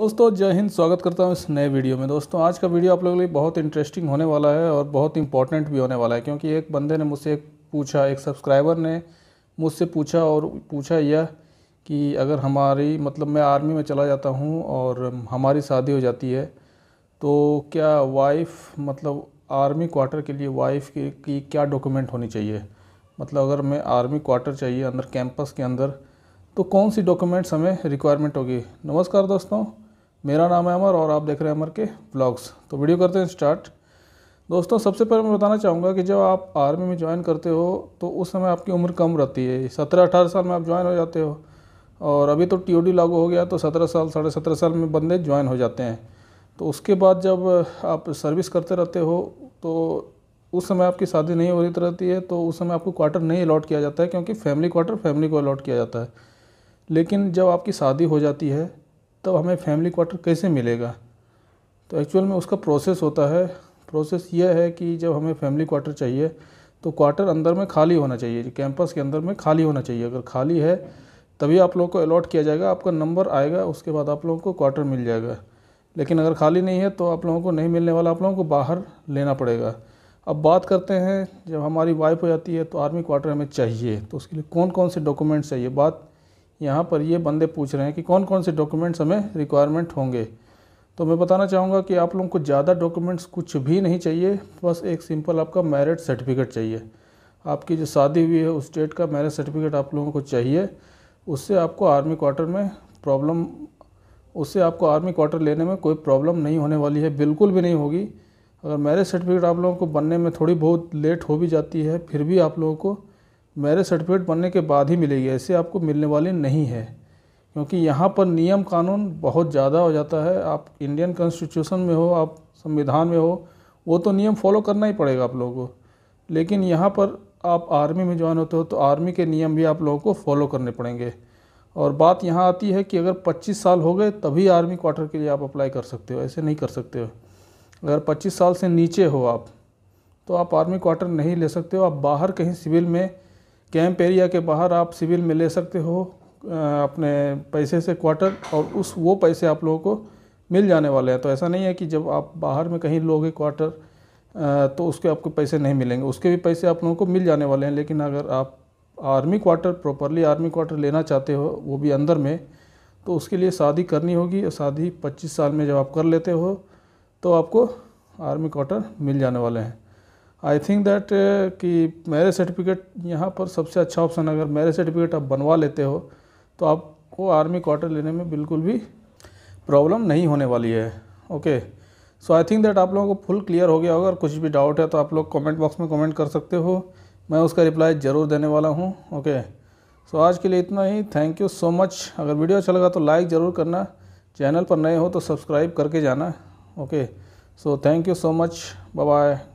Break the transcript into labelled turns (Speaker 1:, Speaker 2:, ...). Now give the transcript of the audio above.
Speaker 1: दोस्तों जय हिंद स्वागत करता हूं इस नए वीडियो में दोस्तों आज का वीडियो आप लोगों के लिए बहुत इंटरेस्टिंग होने वाला है और बहुत इंपॉर्टेंट भी होने वाला है क्योंकि एक बंदे ने मुझसे एक पूछा एक सब्सक्राइबर ने मुझसे पूछा और पूछा यह कि अगर हमारी मतलब मैं आर्मी में चला जाता हूँ और हमारी शादी हो जाती है तो क्या वाइफ मतलब आर्मी क्वार्टर के लिए वाइफ के की क्या डॉक्यूमेंट होनी चाहिए मतलब अगर मैं आर्मी क्वार्टर चाहिए अंदर कैंपस के अंदर तो कौन सी डॉक्यूमेंट्स हमें रिक्वायरमेंट होगी नमस्कार दोस्तों मेरा नाम है अमर और आप देख रहे हैं अमर के ब्लॉग्स तो वीडियो करते हैं स्टार्ट दोस्तों सबसे पहले मैं बताना चाहूँगा कि जब आप आर्मी में ज्वाइन करते हो तो उस समय आपकी उम्र कम रहती है सत्रह अठारह साल में आप ज्वाइन हो जाते हो और अभी तो टी लागू हो गया तो सत्रह साल साढ़े सत्रह साल में बंदे ज्वाइन हो जाते हैं तो उसके बाद जब आप सर्विस करते रहते हो तो उस समय आपकी शादी नहीं हो रही रहती है तो उस समय आपको क्वार्टर नहीं अलॉट किया जाता है क्योंकि फैमिली क्वार्टर फैमिली को अलॉट किया जाता है लेकिन जब आपकी शादी हो जाती है तब हमें फैमिली क्वार्टर कैसे मिलेगा तो एक्चुअल में उसका प्रोसेस होता है प्रोसेस यह है कि जब हमें फैमिली क्वार्टर चाहिए तो क्वार्टर अंदर में खाली होना चाहिए कैंपस के अंदर में खाली होना चाहिए अगर खाली है तभी आप लोगों को अलॉट किया जाएगा आपका नंबर आएगा उसके बाद आप लोगों को क्वार्टर मिल जाएगा लेकिन अगर खाली नहीं है तो आप लोगों को नहीं मिलने वाला आप लोगों को बाहर लेना पड़ेगा अब बात करते हैं जब हमारी वाइफ हो जाती है तो आर्मी क्वार्टर हमें चाहिए तो उसके लिए कौन कौन से डॉक्यूमेंट्स चाहिए बात यहाँ पर ये बंदे पूछ रहे हैं कि कौन कौन से डॉक्यूमेंट्स हमें रिक्वायरमेंट होंगे तो मैं बताना चाहूँगा कि आप लोगों को ज़्यादा डॉक्यूमेंट्स कुछ भी नहीं चाहिए बस एक सिंपल आपका मैरिज सर्टिफिकेट चाहिए आपकी जो शादी हुई है उस स्टेट का मैरिज सर्टिफिकेट आप लोगों को चाहिए उससे आपको आर्मी क्वार्टर में प्रॉब्लम उससे आपको आर्मी क्वार्टर लेने में कोई प्रॉब्लम नहीं होने वाली है बिल्कुल भी नहीं होगी अगर मैरिज सर्टिफिकेट आप लोगों को बनने में थोड़ी बहुत लेट हो भी जाती है फिर भी आप लोगों को मैरिज सर्टिफिकेट बनने के बाद ही मिलेगी ऐसे आपको मिलने वाले नहीं है क्योंकि यहाँ पर नियम कानून बहुत ज़्यादा हो जाता है आप इंडियन कॉन्स्टिट्यूशन में हो आप संविधान में हो वो तो नियम फॉलो करना ही पड़ेगा आप लोगों को लेकिन यहाँ पर आप आर्मी में ज्वाइन होते हो तो आर्मी के नियम भी आप लोगों को फॉलो करने पड़ेंगे और बात यहाँ आती है कि अगर 25 साल हो गए तभी आर्मी क्वार्टर के लिए आप अप्लाई कर सकते हो ऐसे नहीं कर सकते हो अगर 25 साल से नीचे हो आप तो आप आर्मी क्वार्टर नहीं ले सकते हो आप बाहर कहीं सिविल में कैंप एरिया के बाहर आप सिविल में ले सकते हो अपने पैसे से क्वार्टर और उस वो पैसे आप लोगों को मिल जाने वाले हैं तो ऐसा नहीं है कि जब आप बाहर में कहीं लोगे क्वार्टर तो उसके आपको पैसे नहीं मिलेंगे उसके भी पैसे आप लोगों को मिल जाने वाले हैं लेकिन अगर आप army quarter properly army quarter लेना चाहते हो वो भी अंदर में तो उसके लिए शादी करनी होगी और शादी 25 साल में जब आप कर लेते हो तो आपको आर्मी क्वार्टर मिल जाने वाले हैं आई थिंक दैट कि मैरिज सर्टिफिकेट यहाँ पर सबसे अच्छा ऑप्शन अगर मैरिज सर्टिफिकेट आप बनवा लेते हो तो आपको आर्मी क्वार्टर लेने में बिल्कुल भी प्रॉब्लम नहीं होने वाली है okay so I think that आप लोगों को फुल क्लियर हो गया होगा अगर कुछ भी डाउट है तो आप लोग कमेंट बॉक्स में कमेंट कर सकते हो मैं उसका रिप्लाई ज़रूर देने वाला हूँ ओके सो आज के लिए इतना ही थैंक यू सो मच अगर वीडियो अच्छा लगा तो लाइक ज़रूर करना चैनल पर नए हो तो सब्सक्राइब करके जाना okay so thank you so much bye